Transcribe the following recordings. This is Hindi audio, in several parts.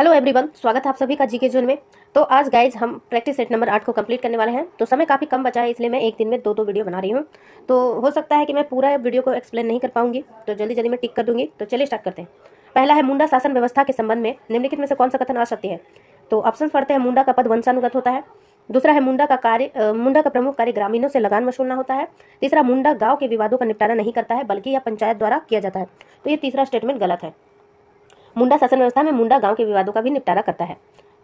हेलो एवरीवन स्वागत है आप सभी का जीके जोन में तो आज गाइज हम प्रैक्टिस सेट नंबर आठ को कंप्लीट करने वाले हैं तो समय काफ़ी कम बचा है इसलिए मैं एक दिन में दो दो वीडियो बना रही हूँ तो हो सकता है कि मैं पूरा वीडियो को एक्सप्लेन नहीं कर पाऊंगी तो जल्दी जल्दी मैं टिक कर दूंगी तो चलिए स्टार्ट करते हैं पहला है मुंडा शासन व्यवस्था के संबंध में निम्नलिखित में से कौन सा कथन आ सकती है तो ऑप्शन पढ़ते हैं मुंडा का पद वंशानुगत होता है दूसरा है मुंडा का कार्य मुंडा का प्रमुख कार्य ग्रामीणों से लगान वसूलना होता है तीसरा मुंडा गाँव के विवादों का निपटारा नहीं करता है बल्कि यह पंचायत द्वारा किया जाता है तो ये तीसरा स्टेटमेंट गलत है मुंडा शासन व्यवस्था में मुंडा गांव के विवादों का भी निपटारा करता है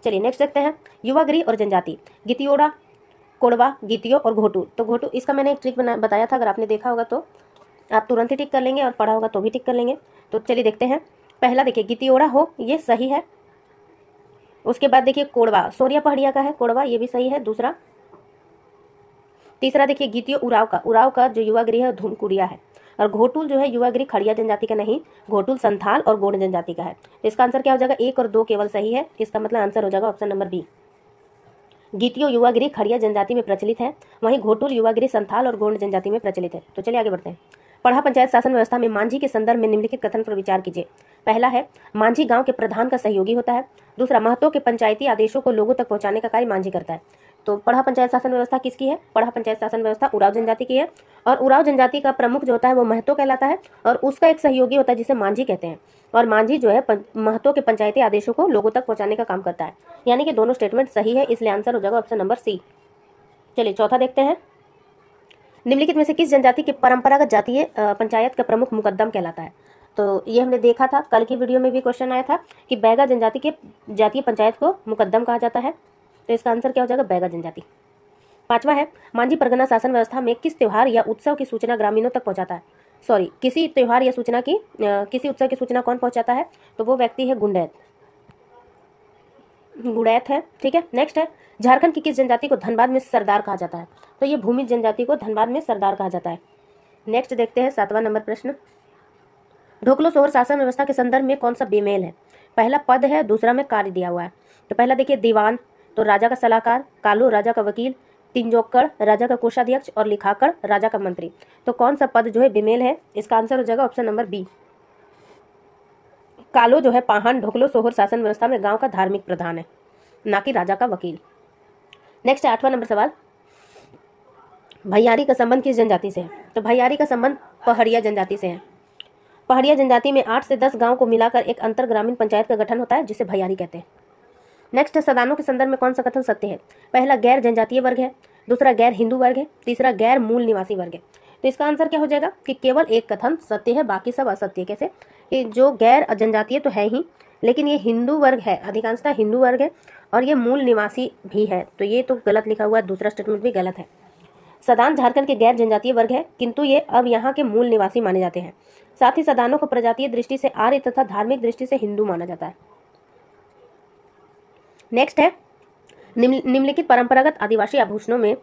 चलिए नेक्स्ट देखते हैं युवा गृह और जनजाति गितियोड़ा कोड़वा गीतियों और घोटू तो घोटू इसका मैंने एक ट्रिक बना बताया था अगर आपने देखा होगा तो आप तुरंत ही टिक कर लेंगे और पढ़ा होगा तो भी टिक कर लेंगे तो चलिए देखते हैं पहला देखिए गितियोड़ा हो ये सही है उसके बाद देखिए कोड़वा सोरिया पहाड़िया का है कोड़वा ये भी सही है दूसरा तीसरा देखिए गीतियो उराव का उराव का जो युवा गृह है धूमकुड़िया है और घोटुल जो है युवागिरी खड़िया जनजाति का नहीं घोटुल संथाल और गोड जनजाति का है तो इसका आंसर क्या हो जाएगा एक और दो केवल सही है इसका मतलब आंसर हो जाएगा ऑप्शन नंबर बी गीतियों युवागिरी खड़िया जनजाति में प्रचलित है वहीं घोटुल युवागिरी संथाल और गोंड जनजाति में प्रचलित है तो चलिए आगे बढ़ते हैं पढ़ा पंचायत शासन व्यवस्था में मांझी के संदर्भ में निम्नलिखित कथन पर विचार कीजिए पहला है मांझी गांव के प्रधान का सहयोगी होता है दूसरा महतो के पंचायती आदेशों को लोगों तक पहुंचाने का कार्य मांझी करता है तो पढ़ा पंचायत शासन व्यवस्था किसकी है पढ़ा पंचायत शासन व्यवस्था उराव जनजाति की है और उराव जनजाति का प्रमुख जो होता है वो महतो कहलाता है और उसका एक सहयोगी होता है जिसे मांझी कहते हैं और मांझी जो है महतो के पंचायती आदेशों को लोगों तक पहुंचाने का काम करता है यानी कि दोनों स्टेटमेंट सही है इसलिए आंसर हो जाएगा ऑप्शन नंबर सी चलिए चौथा देखते हैं निम्नलिखित में से किस जनजाति के परंपरागत जातीय पंचायत का प्रमुख मुकदम कहलाता है तो ये हमने देखा था कल की वीडियो में भी क्वेश्चन आया था कि बैगा जनजाति के जातीय पंचायत को मुकदम कहा जाता है तो इसका आंसर क्या हो जाएगा बैगा जनजाति पांचवा है मांझी परगना शासन व्यवस्था में किस त्यौहार या उत्सव की सूचना ग्रामीणों तक पहुंचाता है सॉरी किसी त्यौहार या सूचना की किसी उत्सव की सूचना कौन पहुंचाता है तो वो व्यक्ति है गुंडैत गुड़ैत है ठीक है नेक्स्ट है झारखंड की किस जनजाति को धनबाद में सरदार कहा जाता है तो ये भूमि जनजाति को धनबाद में सरदार कहा जाता है नेक्स्ट देखते हैं सातवां नंबर प्रश्न ढोकलो सोहर शासन व्यवस्था के संदर्भ में कौन सा बेमेल है पहला पद है दूसरा में कार्य दिया हुआ है तो पहला देखिए दीवान तो राजा का सलाहकार कालो राजा का वकील तिंजोकड़ राजा का कोषाध्यक्ष और लिखाकड़ राजा का मंत्री तो कौन सा पद जो है बेमेल है इसका आंसर हो जाएगा ऑप्शन नंबर बी कालो जो है पाहन ढोकलो सोहर शासन व्यवस्था में गांव का धार्मिक प्रधान है ना कि राजा का वकील नेक्स्ट आठवां नंबर सवाल भैयारी का संबंध किस जनजाति से है तो भैयारी का संबंध पहाड़िया जनजाति से है पहाड़िया जनजाति में आठ से दस गांव को मिलाकर एक अंतर ग्रामीण पंचायत का गठन होता है जिसे भैयारी कहते हैं नेक्स्ट है सदानों के संदर्भ में कौन सा कथन सत्य है पहला गैर जनजातीय वर्ग है दूसरा गैर हिंदू वर्ग है तीसरा गैर मूल निवासी वर्ग है तो इसका आंसर क्या हो जाएगा कि केवल एक कथन सत्य है बाकी सब असत्य कैसे कि जो गैर जनजातीय तो है ही लेकिन ये हिंदू वर्ग है अधिकांशता हिंदू वर्ग है और ये मूल निवासी भी है तो ये तो गलत लिखा हुआ है दूसरा स्टेटमेंट भी गलत है सदान झारखंड के गैर जनजातीय वर्ग है किंतु ये अब यहाँ के मूल निवासी माने जाते हैं साथ ही सदानों को प्रजातीय दृष्टि से आर्य तथा धार्मिक दृष्टि से हिंदू माना जाता है नेक्स्ट है निम्नलिखित परंपरागत आदिवासी आभूषणों में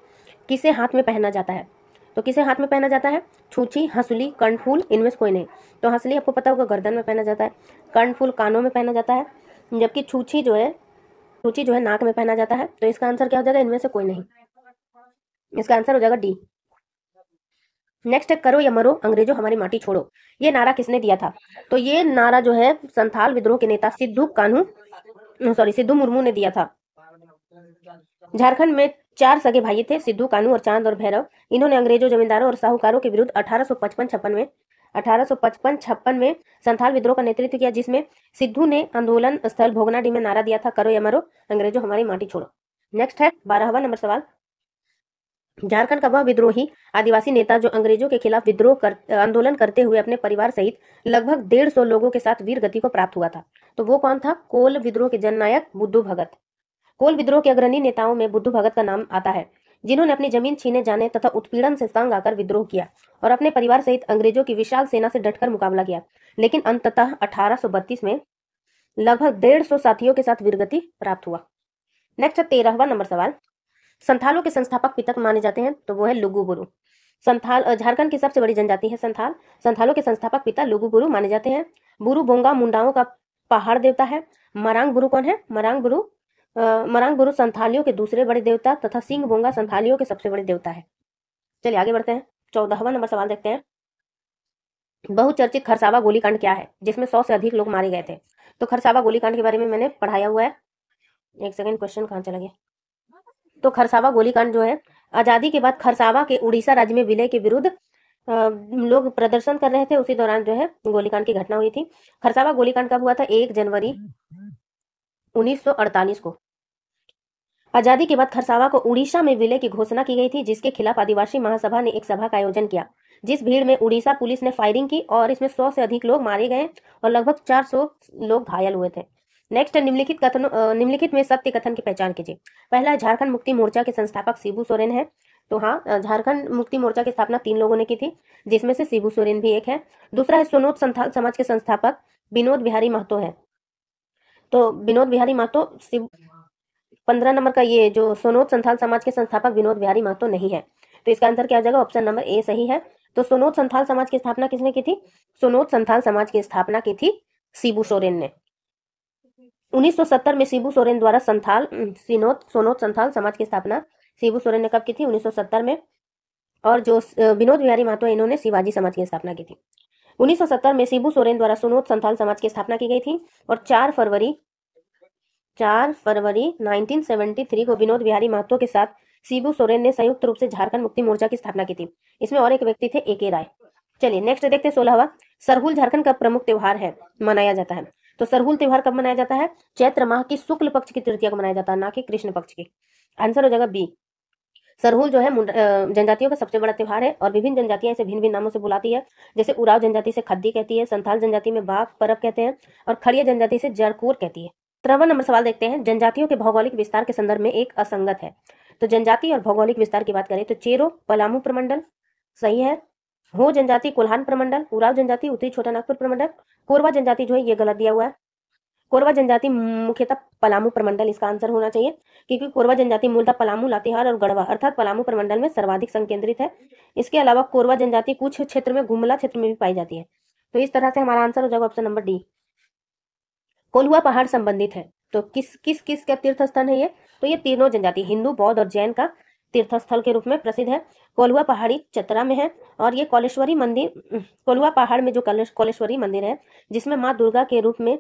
किसे हाथ में पहना जाता है तो किसे हाथ में पहना जाता है छूछी हंसली कर्णफूल इनमें से कोई नहीं तो हंसली आपको पता होगा गर्दन में पहना जाता है कर्णफूल कानों में पहना जाता है जबकि छूछी जो है छूछी जो है नाक में पहना जाता है तो इसका आंसर क्या हो जाएगा इनमें से कोई नहीं इसका आंसर हो जाएगा डी नेक्स्ट है करो या मरो अंग्रेजों हमारी माटी छोड़ो ये नारा किसने दिया था तो ये नारा जो है संथाल विद्रोह के नेता सिद्धू कानू सॉरी सिद्धू मुर्मू ने दिया था झारखंड में चार सगे भाई थे सिद्धू कानू और चांद और भैरव इन्होंने अंग्रेजों जमींदारों और साहूकारों के विरुद्ध पचपन छप्पन में पचपन छप्पन में संथाल विद्रोह का नेतृत्व किया जिसमें सिद्धू ने आंदोलन स्थल भोगनाडी में नारा दिया था करो या मरो अंग्रेजों हमारी माटी छोड़ो नेक्स्ट है बारहवा नंबर सवाल झारखंड का वह विद्रोही आदिवासी नेता जो अंग्रेजों के खिलाफ विद्रोह कर आंदोलन करते हुए अपने परिवार सहित लगभग डेढ़ सौ लोगों के साथ वीर गति को प्राप्त हुआ था तो वो कौन था कोल विद्रोह के जननायक बुद्धू भगत कोल विद्रोह के अग्रणी नेताओं में बुद्धू भगत का नाम आता है जिन्होंने अपनी जमीन छीने जाने तथा उत्पीड़न से तंग आकर विद्रोह किया और अपने परिवार सहित अंग्रेजों की विशाल सेना से डटकर मुकाबला किया लेकिन अंततः अठारह में लगभग डेढ़ सौ साथियों के साथ वीरगति प्राप्त हुआ नेक्स्ट है तेरहवा नंबर सवाल संथालों के संस्थापक पितक माने जाते हैं तो वो है गुरु संथाल झारखंड की सबसे बड़ी जनजाति है संथाल संथालों के संस्थापक पिता लुगु गुरु माने जाते हैं बुरु बोंगा मुंडाओं का पहाड़ देवता है मरांग बुरु कौन है मरांग बुरु मरांग गुरु संथालियों के दूसरे बड़े देवता तथा सिंह बोंगा संथालियों के सबसे बड़े देवता है चलिए आगे बढ़ते हैं चौदहवा नंबर सवाल देखते हैं बहुचर्चित खरसावा गोलीकांड क्या है जिसमें सौ से अधिक लोग मारे गए थे तो खरसावा गोलीकांड के बारे में मैंने पढ़ाया हुआ है एक सेकेंड क्वेश्चन कहाँ चला गया तो खरसावा गोलीकांड जो है आजादी के बाद खरसावा के उड़ीसा राज्य में विलय के विरुद्ध लोग प्रदर्शन कर रहे थे उसी दौरान जो है गोलीकांड की घटना हुई थी खरसावा गोलीकांड कब हुआ था एक जनवरी 1948 को आजादी के बाद खरसावा को उड़ीसा में विलय की घोषणा की गई थी जिसके खिलाफ आदिवासी महासभा ने एक सभा का आयोजन किया जिस भीड़ में उड़ीसा पुलिस ने फायरिंग की और इसमें सौ से अधिक लोग मारे गए और लगभग 400 लोग घायल हुए थे नेक्स्ट निम्नलिखित कथन निम्नलिखित में सत्य कथन की पहचान कीजिए पहला झारखंड मुक्ति मोर्चा के संस्थापक शिबू सोरेन है तो हाँ झारखंड मुक्ति मोर्चा की स्थापना तीन लोगों ने की थी जिसमें से शिबू सोरेन भी एक है दूसरा है सोनोद समाज के संस्थापक विनोद बिहारी महतो है तो विनोद बिहारी महतो शिव पंद्रह नंबर का ये जो सोनोद संथाल समाज के संस्थापक विनोद बिहारी महतो नहीं है तो इसका आंसर क्या आ जाएगा ऑप्शन नंबर ए सही है तो सोनोद संथाल समाज की स्थापना किसने की थी सोनोद संथाल समाज की स्थापना की थी सीबू सोरेन ने 1970 में सीबू सोरेन द्वारा संथाल सिनोद सोनोद संथाल समाज की स्थापना सीबू सोरेन ने कब की थी 1970 में और जो विनोद बिहारी महतो इन्होंने शिवाजी समाज की स्थापना की थी 1970 में सीबू सोरेन द्वारा सुनोद संथाल समाज की स्थापना की गई थी और 4 फरवरी चार फरवरी 1973 को विनोद बिहारी महतो के साथ सीबू सोरेन ने संयुक्त रूप से झारखंड मुक्ति मोर्चा की स्थापना की थी इसमें और एक व्यक्ति थे ए के राय चलिए नेक्स्ट देखते हैं सोलहवा सरहुल झारखंड का प्रमुख त्यौहार है मनाया जाता है तो सरहुल त्यौहार कब मनाया जाता है चैत्र माह की शुक्ल पक्ष की तृतीया को मनाया जाता है ना कि कृष्ण पक्ष की आंसर हो जाएगा बी सरहुल जो है जनजातियों का सबसे बड़ा त्यौहार है और विभिन्न जनजातियां इसे भिन्न भिन्न नामों से बुलाती है जैसे उराव जनजाति से खद्दी कहती है संथाल जनजाति में बाघ परब कहते हैं और खड़िया जनजाति से जरकूर कहती है तेरहवा नंबर सवाल देखते हैं जनजातियों के भौगोलिक विस्तार के संदर्भ में एक असंगत है तो जनजाति और भौगोलिक विस्तार की बात करें तो चेरो पलामू प्रमंडल सही है हो जनजाति कोल्हान प्रमंडल उराव जनजाति उत्तरी छोटा नागपुर प्रमंडल कोरवा जनजाति जो है ये गलत दिया हुआ है कोरवा जनजाति मुख्यतः पलामू प्रमंडल इसका आंसर होना चाहिए क्योंकि कोरवा जनजाति मूलतः पलामू लातेहार और गढ़वा अर्थात पलामू प्रमंडल में सर्वाधिक संकेंद्रित है इसके अलावा कोरवा जनजाति कुछ क्षेत्र में गुमला क्षेत्र में भी पाई जाती है तो इस तरह से हमारा आंसर हो जाएगा ऑप्शन नंबर डी कोलुआ पहाड़ संबंधित है तो किस किस किस का तीर्थ स्थान है ये तो ये तीनों जनजाति हिंदू बौद्ध और जैन का तीर्थस्थल के रूप में प्रसिद्ध है कोलुआ पहाड़ी चतरा में है और ये कौलेश्वरी मंदिर कोलुआ पहाड़ में जो कोलेश्वरी मंदिर है जिसमें माँ दुर्गा के रूप में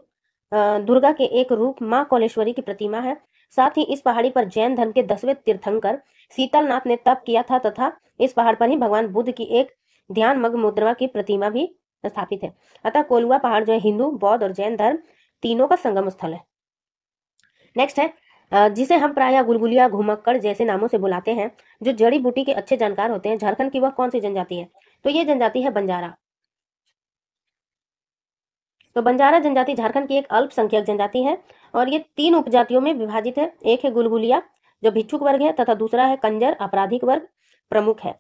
दुर्गा के एक रूप माँ कोलेश्वरी की प्रतिमा है साथ ही इस पहाड़ी पर जैन धर्म के दसवें तीर्थंकर शीतलनाथ ने तप किया था तथा इस पहाड़ पर ही भगवान बुद्ध की एक ध्यान मग मुद्रा की प्रतिमा भी स्थापित है अतः कोलुआ पहाड़ जो है हिंदू बौद्ध और जैन धर्म तीनों का संगम स्थल है नेक्स्ट है जिसे हम प्राय गुलगुलिया घुमक्कड़ जैसे नामों से बुलाते हैं जो जड़ी बूटी के अच्छे जानकार होते हैं झारखंड की वह कौन सी जनजाति है तो ये जनजाति है बंजारा तो बंजारा जनजाति झारखंड की एक अल्पसंख्यक जनजाति है और ये तीन उपजातियों में विभाजित है एक है गुलगुलिया जो भिक्षुक वर्ग है तथा दूसरा है कंजर आपराधिक वर्ग प्रमुख है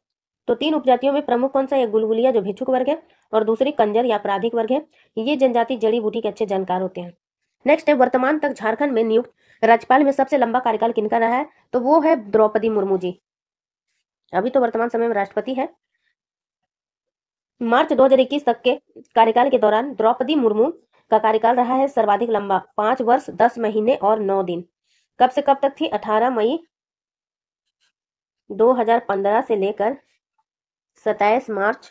तो तीन उपजातियों में प्रमुख कौन सा है गुलगुलिया जो भिक्षुक वर्ग है और दूसरी कंजर या अपराधिक वर्ग है ये जनजाति जड़ी बूटी के अच्छे जानकार होते हैं नेक्स्ट है वर्तमान तक झारखंड में नियुक्त राज्यपाल में सबसे लंबा कार्यकाल किनका रहा है तो वो है द्रौपदी मुर्मू जी अभी तो वर्तमान समय में राष्ट्रपति है मार्च 2021 तक के कार्यकाल के दौरान द्रौपदी मुर्मू का कार्यकाल रहा है सर्वाधिक लंबा पांच वर्ष दस महीने और नौ दिन कब से कब तक थी अठारह मई 2015 से लेकर सत्ताईस मार्च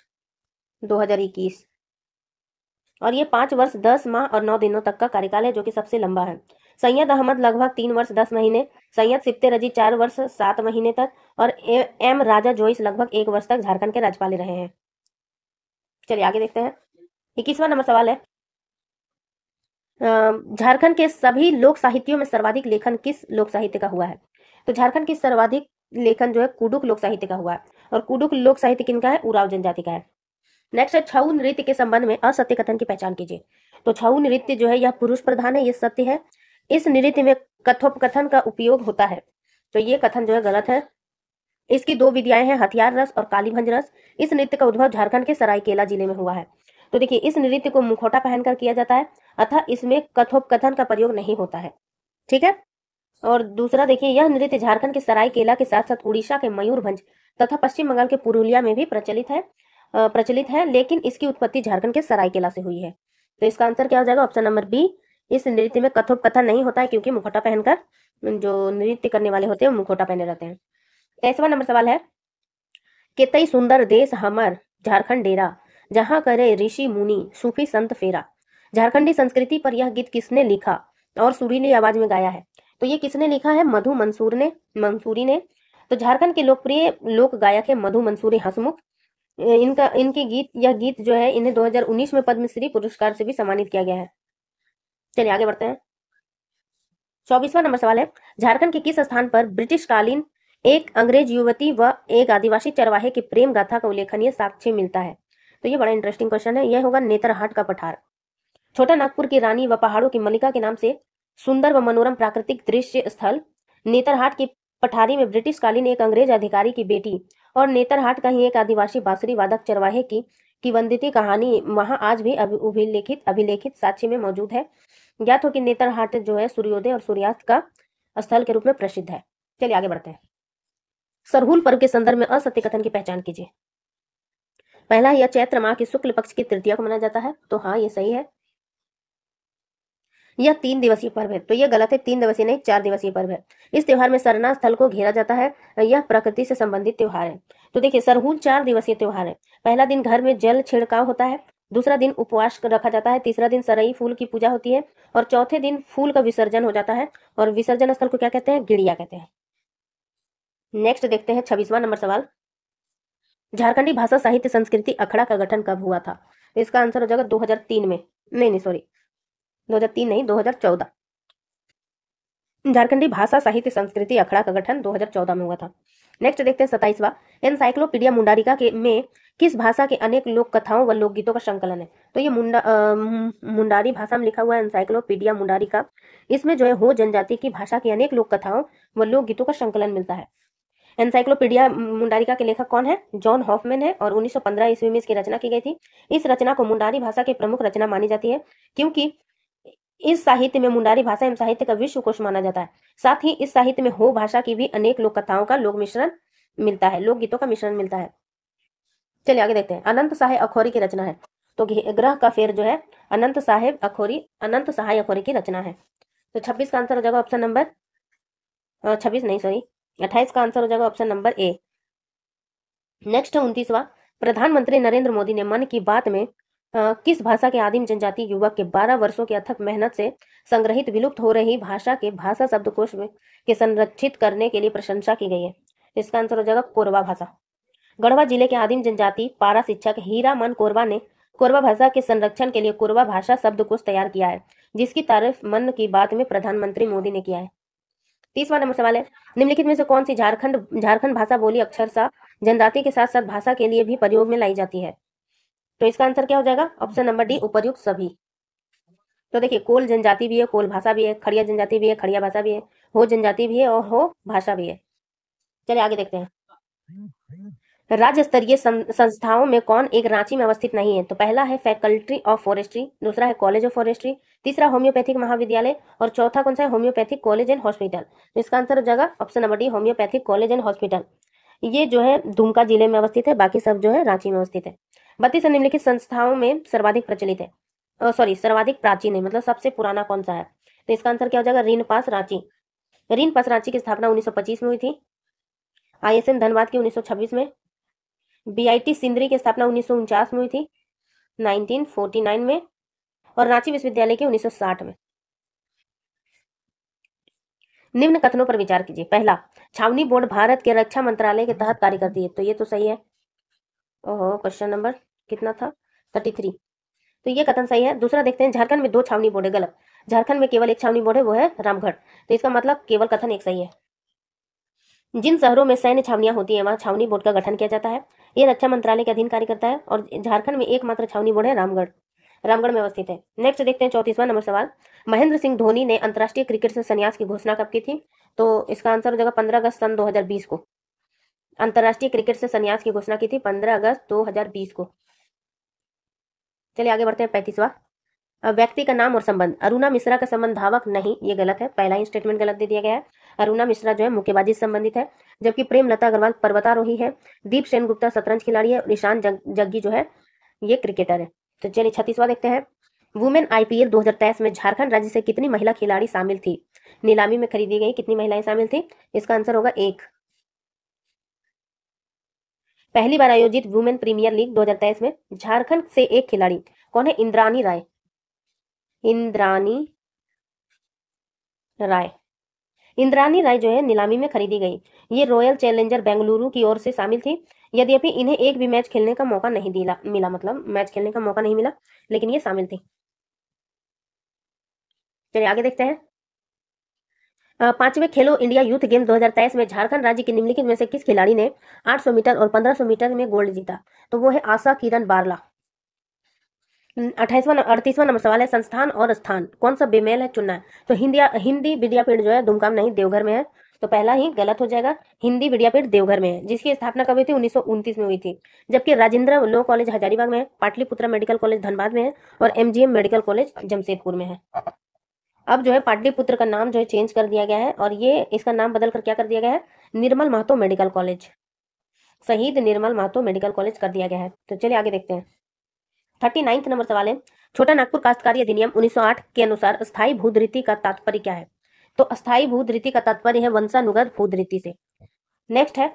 2021 और ये पांच वर्ष दस माह और नौ दिनों तक का कार्यकाल है जो कि सबसे लंबा है सैयद अहमद लगभग तीन वर्ष दस महीने सैयद सिप्ते रजी चार वर्ष सात महीने तक और एम राजा जोइस लगभग एक वर्ष तक झारखंड के राज्यपाल रहे हैं चलिए आगे देखते हैं इक्कीसवा नंबर सवाल है झारखंड के सभी लोक साहित्यों में सर्वाधिक लेखन किस लोक साहित्य का हुआ है तो झारखंड की सर्वाधिक लेखन जो है कुडुक लोक साहित्य का हुआ है और कुडुक लोक साहित्य किनका है उराव जनजाति का है नेक्स्ट है छऊ नृत्य के संबंध में असत्य कथन की पहचान कीजिए तो छऊ नृत्य जो है यह पुरुष प्रधान है यह सत्य है इस नृत्य में कथोपकथन का उपयोग होता है तो ये कथन जो है गलत है इसकी दो विधियाएं हैं हथियार रस और कालीभंज रस इस नृत्य का उद्भव झारखंड के सरायकेला जिले में हुआ है तो देखिए इस नृत्य को मुखौटा पहनकर किया जाता है अतः इसमें कथोपकथन का प्रयोग नहीं होता है ठीक है और दूसरा देखिए यह नृत्य झारखंड के सरायकेला के साथ साथ उड़ीसा के मयूरभंज तथा पश्चिम बंगाल के पुरुलिया में भी प्रचलित है प्रचलित है लेकिन इसकी उत्पत्ति झारखंड के सरायकेला से हुई है तो इसका आंसर क्या हो जाएगा ऑप्शन नंबर बी इस नृत्य में कथोप कथा नहीं होता है क्योंकि मुखोटा पहनकर जो नृत्य करने वाले होते हैं मुखोटा पहने रहते हैं तेसवा तो नंबर सवाल है केतई सुंदर देश हमर झारखंड डेरा जहां करे ऋषि मुनि सूफी संत फेरा झारखंडी संस्कृति पर यह गीत किसने लिखा और सुरीली आवाज में गाया है तो ये किसने लिखा है मधु मंसूर ने मंसूरी ने तो झारखंड के लोकप्रिय लोक गायक है मधु मंसूरी हसमुख इनका इनके गीत यह गीत जो है इन्हें 2019 में पद्मश्री पुरस्कार से भी सम्मानित किया गया है चलिए आगे बढ़ते हैं चौबीसवा नंबर सवाल है झारखंड के किस स्थान पर ब्रिटिश कालीन एक अंग्रेज युवती व एक आदिवासी चरवाहे की प्रेम गाथा का उल्लेखनीय साक्ष्य मिलता है तो ये बड़ा इंटरेस्टिंग क्वेश्चन है यह होगा नेतरहाट का पठार छोटा नागपुर की रानी व पहाड़ों की मलिका के नाम से सुंदर व मनोरम प्राकृतिक दृश्य स्थल नेतरहाट की पठारी में ब्रिटिश कालीन एक अंग्रेज अधिकारी की बेटी और नेतरहाट का ही एक आदिवासी बांसुरी वादक चरवाहे की किवंदिती कहानी वहां आज भी अभिलेखित अभिलेखित साक्षी में मौजूद है ज्ञात हो कि नेतरहाट जो है सूर्योदय और सूर्यास्त का स्थल के रूप में प्रसिद्ध है चलिए आगे बढ़ते हैं सरहुल पर्व के संदर्भ में असत्य कथन की पहचान कीजिए पहला यह चैत्र माह की शुक्ल पक्ष की तृतीया को मनाया जाता है तो हाँ ये सही है यह तीन दिवसीय पर्व है तो यह गलत है तीन दिवसीय नहीं चार दिवसीय पर्व है इस त्यौहार में सरना स्थल को घेरा जाता है यह प्रकृति से संबंधित त्यौहार है तो देखिए सरहुल चार दिवसीय त्यौहार है पहला दिन घर में जल छिड़काव होता है दूसरा दिन उपवास रखा जाता है तीसरा दिन सरई फूल की पूजा होती है और चौथे दिन फूल का विसर्जन हो जाता है और विसर्जन स्थल को क्या कहते हैं गिड़िया कहते हैं नेक्स्ट देखते हैं छब्बीसवा नंबर सवाल झारखंडी भाषा साहित्य संस्कृति अखड़ा का गठन कब हुआ था इसका आंसर हो जाएगा 2003 में नहीं नहीं सॉरी 2003 नहीं 2014 झारखंडी भाषा साहित्य संस्कृति अखड़ा का गठन 2014 में हुआ था नेक्स्ट देखते हैं सताइसवा एनसाइक्लोपीडिया मुंडारिका के में किस भाषा के अनेक लोक कथाओं व लोकगीतों का संकलन है तो ये मुंडा आ, मुंडारी भाषा में लिखा हुआ है एनसाइक्लोपीडिया मुंडारिका इसमें जो है हो जनजाति की भाषा की अनेक लोक कथाओं व लोकगीतों का संकलन मिलता है एनसाइक्लोपीडिया मुंडारिका के लेखक कौन है जॉन हॉफमैन है और 1915 ईस्वी में इसकी रचना की गई थी इस रचना को मुंडारी भाषा की प्रमुख रचना मानी जाती है क्योंकि इस साहित्य में मुंडारी भाषा एवं साहित्य का विश्व कोश माना जाता है साथ ही इस साहित्य में हो भाषा की भी अनेक लोक कथाओं का लोक मिश्रण मिलता है गीतों का मिश्रण मिलता है चलिए आगे देखते हैं अनंत साहे अखोरी की रचना है तो ग्रह का फेर जो है अनंत साहेब अखोरी अनंत सहाय अखोरी की रचना है तो छब्बीस का आंसर हो जाएगा ऑप्शन नंबर छब्बीस नहीं सॉरी अट्ठाईस का आंसर हो जाएगा ऑप्शन नंबर ए नेक्स्ट है उन्तीसवा प्रधानमंत्री नरेंद्र मोदी ने मन की बात में आ, किस भाषा के आदिम जनजाति युवक के 12 वर्षों की अथक मेहनत से संग्रहित विलुप्त हो रही भाषा के भाषा शब्दकोश में के संरक्षित करने के लिए प्रशंसा की गई है इसका आंसर हो जाएगा कोरबा भाषा गढ़वा जिले के आदिम जनजाति पारा शिक्षक हीरामन कोरबा ने कोरबा भाषा के संरक्षण के लिए कोरबा भाषा शब्दकोश तैयार किया है जिसकी तारीफ मन की बात में प्रधानमंत्री मोदी ने किया है तीसवा नंबर सवाल है निम्नलिखित में से कौन सी झारखंड झारखंड भाषा बोली अक्षर सा जनजाति के साथ साथ भाषा के लिए भी प्रयोग में लाई जाती है तो इसका आंसर क्या हो जाएगा ऑप्शन नंबर डी उपरयुक्त सभी तो देखिए कोल जनजाति भी है कोल भाषा भी है खड़िया जनजाति भी है खड़िया भाषा भी है हो जनजाति भी है और हो भाषा भी है चलिए आगे देखते हैं राज्य स्तरीय संस्थाओं में कौन एक रांची में अवस्थित नहीं है तो पहला है फैकल्टी ऑफ फॉरेस्ट्री दूसरा है कॉलेज ऑफ फॉरेस्ट्री तीसरा होम्योपैथिक महाविद्यालय और चौथा कौन सा है होम्योपैथिक कॉलेज एंड हॉस्पिटल तो इसका आंसर हो जाएगा option number D homeopathic college and hospital ये जो है दुमका जिले में अवस्थित है बाकी सब जो है रांची में अवस्थित है बत्तीस निम्नलिखित संस्थाओं में सर्वाधिक प्रचलित है सॉरी सर्वाधिक प्राचीन है मतलब सबसे पुराना कौन सा है तो इसका आंसर क्या हो जाएगा रीन पास रांची रीन पास रांची की स्थापना उन्नीस में हुई थी आईएसएम धनबाद की उन्नीस में बीआईटी सिंदरी की स्थापना उन्नीस में हुई थी 1949 में और रांची विश्वविद्यालय की 1960 में निम्न कथनों पर विचार कीजिए पहला छावनी बोर्ड भारत के रक्षा मंत्रालय के तहत कार्य करती है तो ये तो सही है ओहो क्वेश्चन नंबर कितना था थर्टी थ्री तो ये कथन सही है दूसरा देखते हैं झारखंड में दो छावनी बोर्ड है गलत झारखंड में केवल एक छावनी बोर्ड है वो है रामगढ़ तो इसका मतलब केवल कथन एक सही है जिन शहरों में सैन्य छावनियां होती हैं वहाँ छावनी बोर्ड का गठन किया जाता है ये रक्षा मंत्रालय के अधीन कार्य करता है और झारखंड में एकमात्र छावनी बोर्ड है रामगढ़ रामगढ़ में अवस्थित है नेक्स्ट देखते हैं चौतीसवा नंबर सवाल महेंद्र सिंह धोनी ने अंतर्राष्ट्रीय क्रिकेट से संन्यास की घोषणा कब की थी तो इसका आंसर हो जाएगा पंद्रह अगस्त सन बीस को अंतर्राष्ट्रीय क्रिकेट से संन्यास की घोषणा की थी पंद्रह अगस्त दो हजार बीस को चलिए आगे बढ़ते हैं पैंतीसवा व्यक्ति का नाम और संबंध अरुणा मिश्रा का संबंध धावक नहीं ये गलत है पहला ही स्टेटमेंट गलत दे दिया गया है अरुणा मिश्रा जो है मुक्केबाजी से संबंधित है जबकि प्रेम लता अग्रवाल पर्वतारोही है दीप सेन गुप्ता शतरंज खिलाड़ी है और ईशान जग, जग्गी जो है ये क्रिकेटर है तो चलिए छत्तीसवा देखते हैं वुमेन आईपीएल दो में झारखंड राज्य से कितनी महिला खिलाड़ी शामिल थी नीलामी में खरीदी गई कितनी महिलाएं शामिल थी इसका आंसर होगा एक पहली बार आयोजित वुमेन प्रीमियर लीग 2023 में झारखंड से एक खिलाड़ी कौन है इंद्रानी राय इंद्रानी राय इंद्रानी राय जो है नीलामी में खरीदी गई ये रॉयल चैलेंजर बेंगलुरु की ओर से शामिल थी यद्यपि इन्हें एक भी मैच खेलने का मौका नहीं दिला मिला मतलब मैच खेलने का मौका नहीं मिला लेकिन ये शामिल थी चलिए आगे देखते हैं पांचवें खेलो इंडिया यूथ गेम 2023 में झारखंड राज्य के निम्नलिखित में से किस खिलाड़ी ने 800 मीटर और 1500 मीटर में गोल्ड जीता तो वो है आशा किरण बारला अट्ठाईसवां अड़तीसवां नंबर सवाल है संस्थान और स्थान कौन सा बेमेल है चुनना है तो हिंदी हिंदी विद्यापीठ जो है धूमकाम नहीं देवघर में है तो पहला ही गलत हो जाएगा हिंदी विद्यापीठ देवघर में है जिसकी स्थापना कब हुई थी उन्नीस में हुई थी जबकि राजेंद्र लॉ कॉलेज हजारीबाग में है पाटलिपुत्र मेडिकल कॉलेज धनबाद में है और एमजीएम मेडिकल कॉलेज जमशेदपुर में है अब जो है पाटलिपुत्र का नाम जो है चेंज कर दिया गया है और ये इसका नाम बदलकर क्या कर दिया गया है निर्मल महतो मेडिकल कॉलेज शहीद निर्मल महतो मेडिकल कॉलेज कर दिया गया है तो चलिए आगे देखते हैं थर्टी नाइन्थ नंबर सवाल है छोटा नागपुर काश्तकारी अधिनियम 1908 के अनुसार स्थायी रीति का तात्पर्य क्या है तो स्थायी भूदरीति का तात्पर्य है वंशानुगत भूदरीति से नेक्स्ट है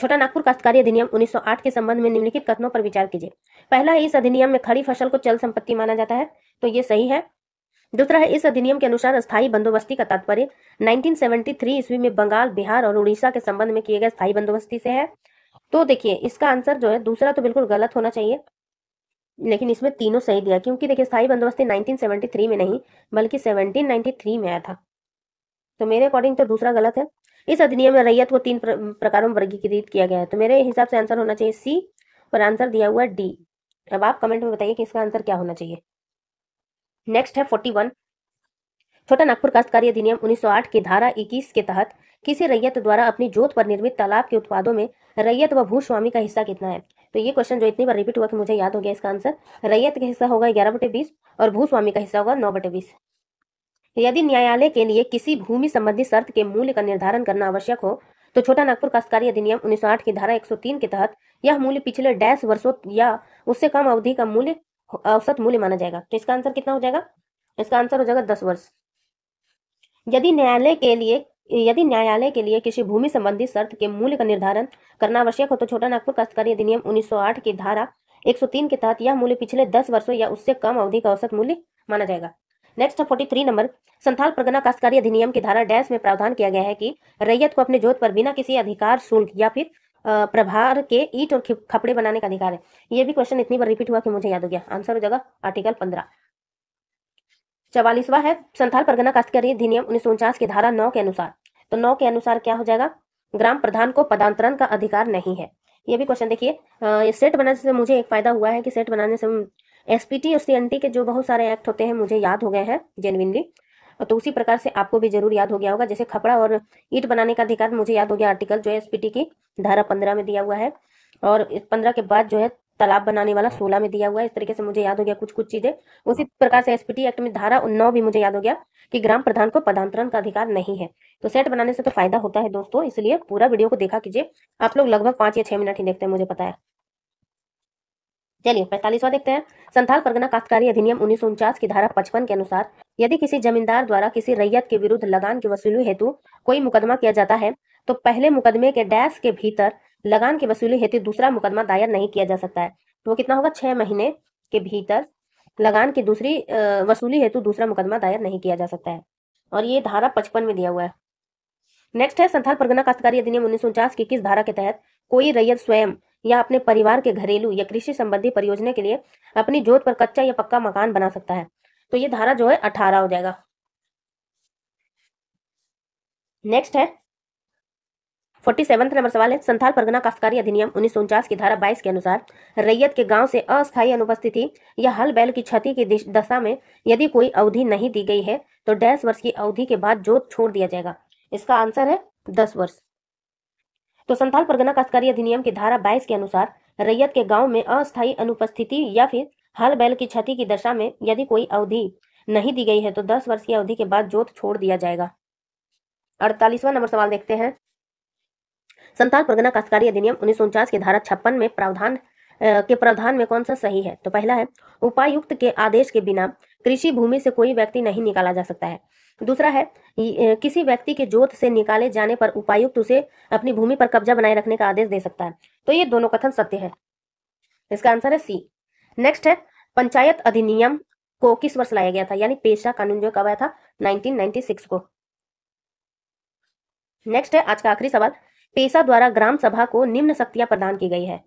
छोटा नागपुर काश्तकारी अधिनियम 1908 के संबंध में निम्नलिखित कथनों पर विचार कीजिए पहला इस अधिनियम में खड़ी फसल को चल संपत्ति माना जाता है तो ये सही है दूसरा है इस अधिनियम के अनुसार स्थायी बंदोबस्ती का तात्पर्य 1973 ईस्वी में बंगाल बिहार और उड़ीसा के संबंध में किए गए स्थायी बंदोबस्ती से है तो देखिए इसका आंसर जो है दूसरा तो बिल्कुल गलत होना चाहिए लेकिन इसमें तीनों सही दिया क्योंकि देखिए स्थायी बंदोबस्ती 1973 में नहीं बल्कि 1793 में आया था तो मेरे अकॉर्डिंग तो दूसरा गलत है इस अधिनियम में रैयत को तीन प्रकारों में वर्गीकृत किया गया है तो मेरे हिसाब से आंसर होना चाहिए सी और आंसर दिया हुआ डी अब आप कमेंट में बताइए कि इसका आंसर क्या होना चाहिए नेक्स्ट है फोर्टी वन छोटा नागपुर काश्तकारी अधिनियम 1908 की धारा 21 के तहत किसी रैयत द्वारा अपनी जोत पर निर्मित तालाब के उत्पादों में रैयत व भूस्वामी का हिस्सा कितना है तो ये क्वेश्चन जो इतनी बार रिपीट हुआ कि मुझे याद हो गया इसका आंसर रैयत का हिस्सा होगा ग्यारह बटे बीस और भूस्वामी का हिस्सा होगा नौ बटे बीस तो यदि न्यायालय के लिए किसी भूमि संबंधी शर्त के मूल्य का निर्धारण करना आवश्यक हो तो छोटा नागपुर काश्तकारी अधिनियम 1908 की धारा 103 के तहत यह मूल्य पिछले डैश वर्षों या उससे कम अवधि का मूल्य औसत मूल्य माना जाएगा तो इसका आंसर कितना हो जाएगा इसका आंसर हो जाएगा दस वर्ष यदि न्यायालय के लिए यदि न्यायालय के लिए किसी भूमि संबंधी शर्त के मूल्य का निर्धारण करना आवश्यक हो तो छोटा नागपुर काश्तकारी अधिनियम 1908 की धारा 103 के तहत यह मूल्य पिछले 10 वर्षों या उससे कम अवधि का औसत मूल्य माना जाएगा नेक्स्ट है forty three number Santhal Pargana कास्तकारी अधिनियम की धारा डैश में प्रावधान किया गया है कि रैयत को अपने जोत पर बिना किसी अधिकार शुल्क या फिर प्रभार के ईट और खपड़े बनाने का अधिकार है यह भी क्वेश्चन इतनी बार रिपीट हुआ कि मुझे याद हो गया आंसर हो जाएगा आर्टिकल पंद्रह चवालीसवा है संथाल परगना का अधिनियम उन्नीस के धारा नौ के अनुसार तो नौ के अनुसार क्या हो जाएगा ग्राम प्रधान को पदांतरण का अधिकार नहीं है ये भी क्वेश्चन देखिए सेट बनाने से मुझे एक फायदा हुआ है कि सेट बनाने से एसपीटी और सीएनटी के जो बहुत सारे एक्ट होते हैं मुझे याद हो गए हैं जेनविनली तो उसी प्रकार से आपको भी जरूर याद हो गया होगा जैसे खपड़ा और ईट बनाने का अधिकार मुझे याद हो गया आर्टिकल जो है एसपीटी की धारा पंद्रह में दिया हुआ है और पंद्रह के बाद जो है तालाब बनाने वाला सोलह में दिया हुआ है इस तरीके से मुझे याद हो गया कुछ कुछ चीजें उसी प्रकार से एसपीटी एक्ट में धारा नौ भी मुझे याद हो गया कि ग्राम प्रधान को पदांतरण का अधिकार नहीं है तो सेट बनाने से तो फायदा होता है दोस्तों इसलिए पूरा वीडियो को देखा कीजिए आप लोग लगभग पांच या छह मिनट ही देखते हैं मुझे पता है चलिए पैंतालीसवा देखते हैं संथाल परगना काश्तकारी अधिनियम उन्नीस की धारा पचपन के अनुसार यदि किसी जमींदार द्वारा किसी रैयत के विरुद्ध लगान की वसूली हेतु कोई मुकदमा किया जाता है तो पहले मुकदमे के डैश के भीतर लगान की वसूली हेतु दूसरा मुकदमा दायर नहीं किया जा सकता है तो वो कितना होगा छह महीने के भीतर लगान की दूसरी वसूली हेतु दूसरा मुकदमा दायर नहीं किया जा सकता है और ये धारा पचपन में दिया हुआ है नेक्स्ट है संथाल परगना काश्तकारी अधिनियम उन्नीस की किस धारा के तहत कोई रैयत स्वयं या अपने परिवार के घरेलू या कृषि संबंधी परियोजना के लिए अपनी जोत पर कच्चा या पक्का मकान बना सकता है तो ये धारा जो है अठारह हो जाएगा नेक्स्ट है फोर्टी सेवन नंबर सवाल है संथाल परगना काफकारी अधिनियम उन्नीस की धारा 22 के अनुसार रैयत के गांव से अस्थायी अनुपस्थिति या हल बैल की क्षति की दशा में यदि कोई अवधि नहीं दी गई है तो डैश वर्ष की अवधि के बाद जोत छोड़ दिया जाएगा इसका आंसर है दस वर्ष तो संथाल परगना काश्तकारी अधिनियम की धारा बाईस के अनुसार रैयत के गाँव में अस्थायी अनुपस्थिति या फिर हल बैल की क्षति की दशा में यदि कोई अवधि नहीं दी गई है तो दस वर्ष की अवधि के बाद जोत छोड़ दिया जाएगा अड़तालीसवा नंबर सवाल देखते हैं संताल परगना काश्तकारी अधिनियम उन्नीस की धारा छप्पन में प्रावधान के प्रावधान में कौन सा सही है तो पहला है उपायुक्त के आदेश के बिना कृषि भूमि से कोई व्यक्ति नहीं निकाला जा सकता है दूसरा है किसी व्यक्ति के जोत से निकाले जाने पर उपायुक्त उसे अपनी भूमि पर कब्जा बनाए रखने का आदेश दे सकता है तो ये दोनों कथन सत्य है इसका आंसर है सी नेक्स्ट है पंचायत अधिनियम को किस वर्ष लाया गया था यानी पेशा कानून जो कब आया था 1996 को नेक्स्ट है आज का आखिरी सवाल पेशा द्वारा ग्राम सभा को निम्न शक्तियां प्रदान की गई है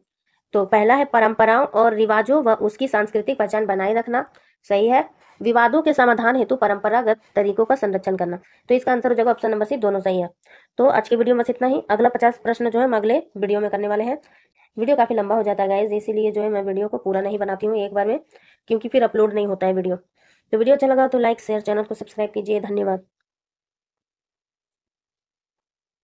तो पहला है परंपराओं और रिवाजों व उसकी सांस्कृतिक पहचान बनाए रखना सही है विवादों के समाधान हेतु परंपरागत तरीकों का संरक्षण करना तो इसका आंसर हो जाएगा ऑप्शन नंबर सी दोनों सही है तो आज के वीडियो में इतना ही अगला पचास प्रश्न जो है हम अगले वीडियो में करने वाले हैं वीडियो काफ़ी लंबा हो जाता है गाइज इसीलिए जो है मैं वीडियो को पूरा नहीं बनाती हूँ एक बार में क्योंकि फिर अपलोड नहीं होता है वीडियो तो वीडियो अच्छा लगा तो लाइक शेयर चैनल को सब्सक्राइब कीजिए धन्यवाद